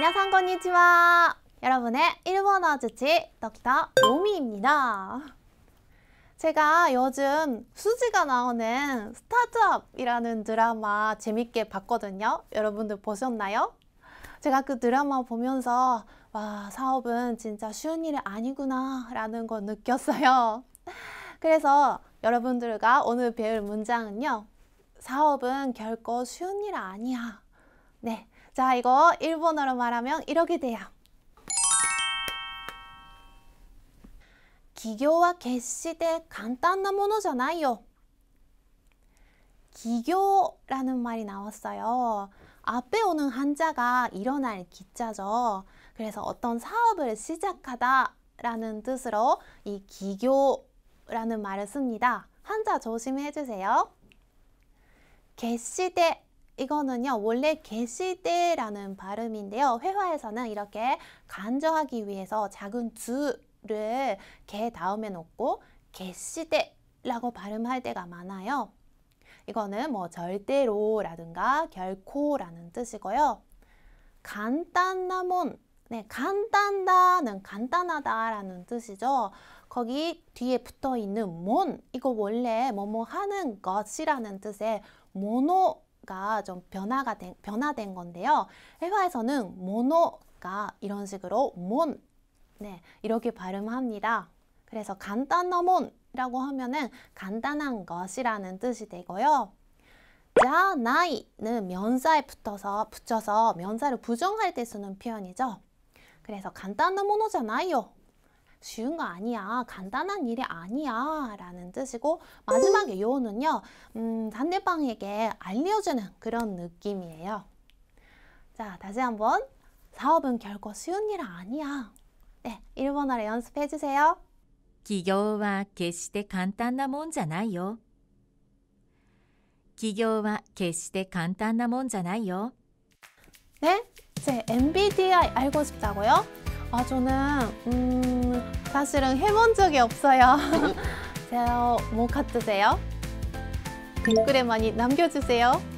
안녕하세요, 여러분의 일본어 주치 덕터 로미입니다. 제가 요즘 수지가 나오는 스타트업이라는 드라마 재밌게 봤거든요. 여러분들 보셨나요? 제가 그 드라마 보면서 와, 사업은 진짜 쉬운 일이 아니구나 라는 걸 느꼈어요. 그래서 여러분들과 오늘 배울 문장은요. 사업은 결코 쉬운 일 아니야. 네, 자, 이거 일본어로 말하면 이렇게 돼요. 기교와 개시대 간단한 ものじゃな 기교라는 말이 나왔어요. 앞에 오는 한자가 일어날 기자죠. 그래서 어떤 사업을 시작하다 라는 뜻으로 이 기교라는 말을 씁니다. 한자 조심해 주세요. 개시대 이거는요 원래 계시대라는 발음인데요 회화에서는 이렇게 간저하기 위해서 작은 두를 개 다음에 놓고 계시대라고 발음할 때가 많아요 이거는 뭐 절대로라든가 결코라는 뜻이고요 간단나몬 네, 간단다는 간단하다라는 뜻이죠. 거기 뒤에 붙어 있는 몬 이거 원래 뭐 뭐 하는 것이라는 뜻의 모노 가좀 변화가 된, 변화된 건데요. 회화에서는 모노가 이런 식으로 몬 네, 이렇게 발음합니다. 그래서 간단어몬이라고 하면은 간단한 것이라는 뜻이 되고요. 자나이는 면사에 붙어서 붙여서 면사를 부정할 때 쓰는 표현이죠. 그래서 간단한 모노잖아요. 쉬운 거 아니야. 간단한 일이 아니야. 라는 뜻이고 마지막에 요는요. 음, 상대방에게 알려주는 그런 느낌이에요. 자, 다시 한번 사업은 결코 쉬운 일 아니야. 네, 일본어를 연습해 주세요. 企業は決して簡単なもんじゃないよ。企業は決して簡単なもんじゃないよ。 네? 제 MBTI 알고 싶다고요? 아, 저는 음... 사실은 해본 적이 없어요. 어? 제가 뭐 같으세요? 댓글에 많이 남겨주세요.